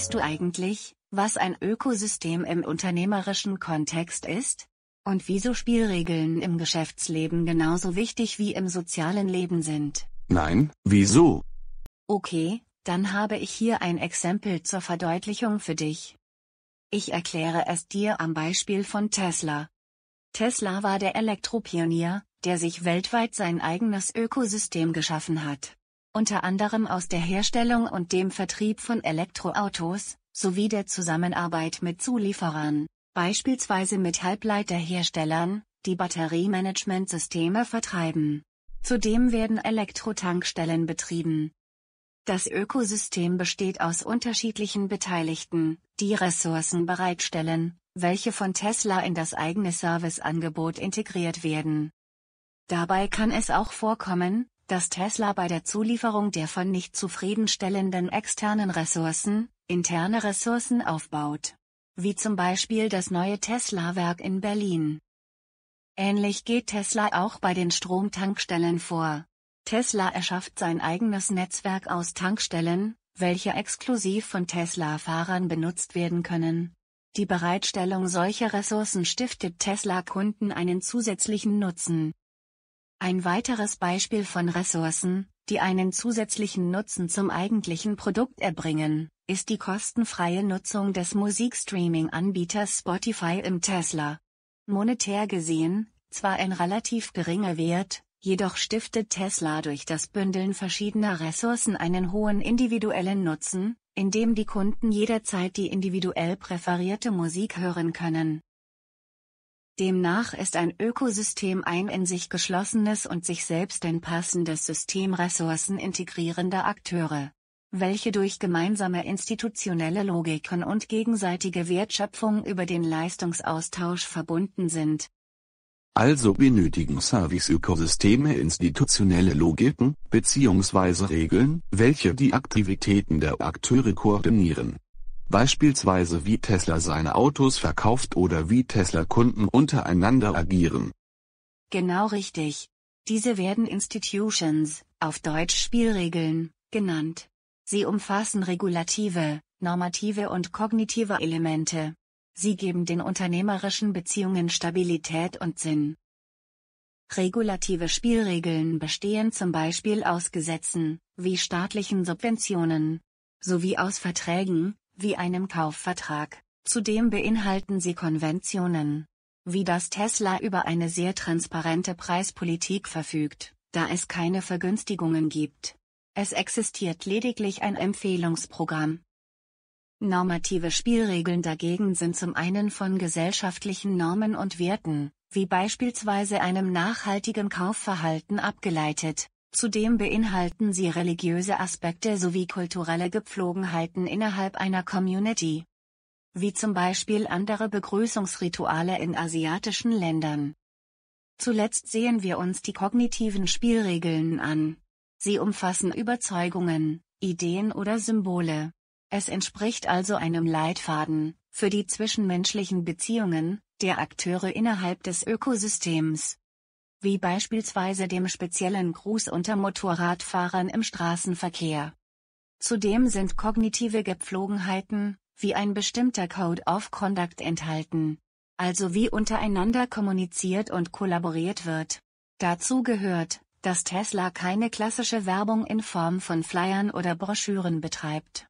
Weißt du eigentlich, was ein Ökosystem im unternehmerischen Kontext ist? Und wieso Spielregeln im Geschäftsleben genauso wichtig wie im sozialen Leben sind? Nein, wieso? Okay, dann habe ich hier ein Exempel zur Verdeutlichung für dich. Ich erkläre es dir am Beispiel von Tesla. Tesla war der Elektropionier, der sich weltweit sein eigenes Ökosystem geschaffen hat unter anderem aus der Herstellung und dem Vertrieb von Elektroautos, sowie der Zusammenarbeit mit Zulieferern, beispielsweise mit Halbleiterherstellern, die Batteriemanagementsysteme vertreiben. Zudem werden Elektrotankstellen betrieben. Das Ökosystem besteht aus unterschiedlichen Beteiligten, die Ressourcen bereitstellen, welche von Tesla in das eigene Serviceangebot integriert werden. Dabei kann es auch vorkommen, dass Tesla bei der Zulieferung der von nicht zufriedenstellenden externen Ressourcen, interne Ressourcen aufbaut. Wie zum Beispiel das neue Tesla-Werk in Berlin. Ähnlich geht Tesla auch bei den Stromtankstellen vor. Tesla erschafft sein eigenes Netzwerk aus Tankstellen, welche exklusiv von Tesla-Fahrern benutzt werden können. Die Bereitstellung solcher Ressourcen stiftet Tesla-Kunden einen zusätzlichen Nutzen. Ein weiteres Beispiel von Ressourcen, die einen zusätzlichen Nutzen zum eigentlichen Produkt erbringen, ist die kostenfreie Nutzung des Musikstreaming-Anbieters Spotify im Tesla. Monetär gesehen, zwar ein relativ geringer Wert, jedoch stiftet Tesla durch das Bündeln verschiedener Ressourcen einen hohen individuellen Nutzen, indem die Kunden jederzeit die individuell präferierte Musik hören können. Demnach ist ein Ökosystem ein in sich geschlossenes und sich selbst anpassendes System Ressourcen integrierender Akteure, welche durch gemeinsame institutionelle Logiken und gegenseitige Wertschöpfung über den Leistungsaustausch verbunden sind. Also benötigen Service-Ökosysteme institutionelle Logiken bzw. Regeln, welche die Aktivitäten der Akteure koordinieren beispielsweise wie Tesla seine Autos verkauft oder wie Tesla-Kunden untereinander agieren. Genau richtig. Diese werden Institutions, auf Deutsch Spielregeln, genannt. Sie umfassen regulative, normative und kognitive Elemente. Sie geben den unternehmerischen Beziehungen Stabilität und Sinn. Regulative Spielregeln bestehen zum Beispiel aus Gesetzen, wie staatlichen Subventionen, sowie aus Verträgen, wie einem Kaufvertrag. Zudem beinhalten sie Konventionen, wie das Tesla über eine sehr transparente Preispolitik verfügt, da es keine Vergünstigungen gibt. Es existiert lediglich ein Empfehlungsprogramm. Normative Spielregeln dagegen sind zum einen von gesellschaftlichen Normen und Werten, wie beispielsweise einem nachhaltigen Kaufverhalten abgeleitet, Zudem beinhalten sie religiöse Aspekte sowie kulturelle Gepflogenheiten innerhalb einer Community. Wie zum Beispiel andere Begrüßungsrituale in asiatischen Ländern. Zuletzt sehen wir uns die kognitiven Spielregeln an. Sie umfassen Überzeugungen, Ideen oder Symbole. Es entspricht also einem Leitfaden für die zwischenmenschlichen Beziehungen der Akteure innerhalb des Ökosystems wie beispielsweise dem speziellen Gruß unter Motorradfahrern im Straßenverkehr. Zudem sind kognitive Gepflogenheiten, wie ein bestimmter Code of Conduct enthalten, also wie untereinander kommuniziert und kollaboriert wird. Dazu gehört, dass Tesla keine klassische Werbung in Form von Flyern oder Broschüren betreibt.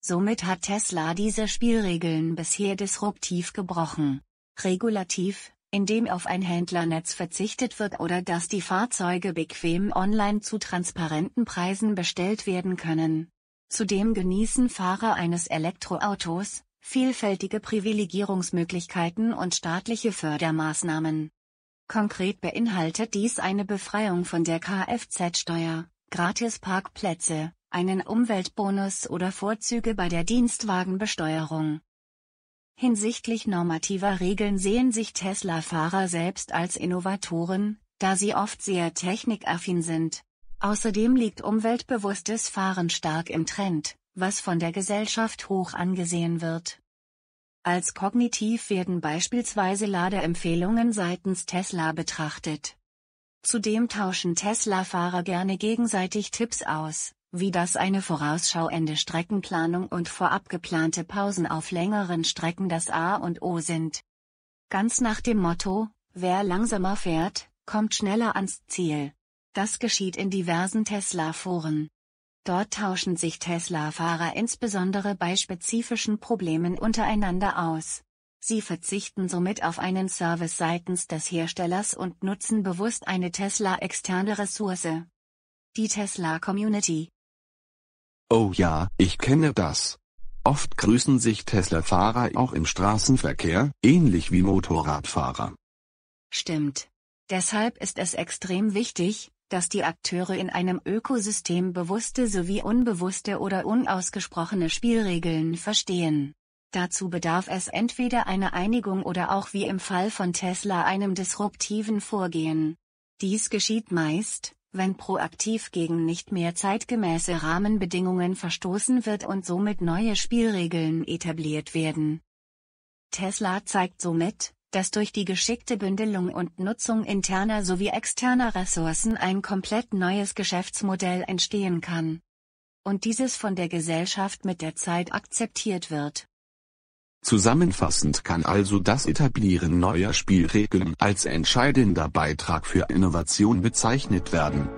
Somit hat Tesla diese Spielregeln bisher disruptiv gebrochen. Regulativ, indem auf ein Händlernetz verzichtet wird oder dass die Fahrzeuge bequem online zu transparenten Preisen bestellt werden können. Zudem genießen Fahrer eines Elektroautos vielfältige Privilegierungsmöglichkeiten und staatliche Fördermaßnahmen. Konkret beinhaltet dies eine Befreiung von der Kfz-Steuer, Gratisparkplätze, einen Umweltbonus oder Vorzüge bei der Dienstwagenbesteuerung. Hinsichtlich normativer Regeln sehen sich Tesla-Fahrer selbst als Innovatoren, da sie oft sehr technikaffin sind. Außerdem liegt umweltbewusstes Fahren stark im Trend, was von der Gesellschaft hoch angesehen wird. Als kognitiv werden beispielsweise Ladeempfehlungen seitens Tesla betrachtet. Zudem tauschen Tesla-Fahrer gerne gegenseitig Tipps aus, wie das eine vorausschauende Streckenplanung und vorab geplante Pausen auf längeren Strecken das A und O sind. Ganz nach dem Motto, wer langsamer fährt, kommt schneller ans Ziel. Das geschieht in diversen Tesla-Foren. Dort tauschen sich Tesla-Fahrer insbesondere bei spezifischen Problemen untereinander aus. Sie verzichten somit auf einen Service seitens des Herstellers und nutzen bewusst eine Tesla-externe Ressource. Die Tesla-Community, Oh ja, ich kenne das. Oft grüßen sich Tesla-Fahrer auch im Straßenverkehr, ähnlich wie Motorradfahrer. Stimmt. Deshalb ist es extrem wichtig, dass die Akteure in einem Ökosystem bewusste sowie unbewusste oder unausgesprochene Spielregeln verstehen. Dazu bedarf es entweder einer Einigung oder auch wie im Fall von Tesla einem disruptiven Vorgehen. Dies geschieht meist, wenn proaktiv gegen nicht mehr zeitgemäße Rahmenbedingungen verstoßen wird und somit neue Spielregeln etabliert werden. Tesla zeigt somit, dass durch die geschickte Bündelung und Nutzung interner sowie externer Ressourcen ein komplett neues Geschäftsmodell entstehen kann. Und dieses von der Gesellschaft mit der Zeit akzeptiert wird. Zusammenfassend kann also das Etablieren neuer Spielregeln als entscheidender Beitrag für Innovation bezeichnet werden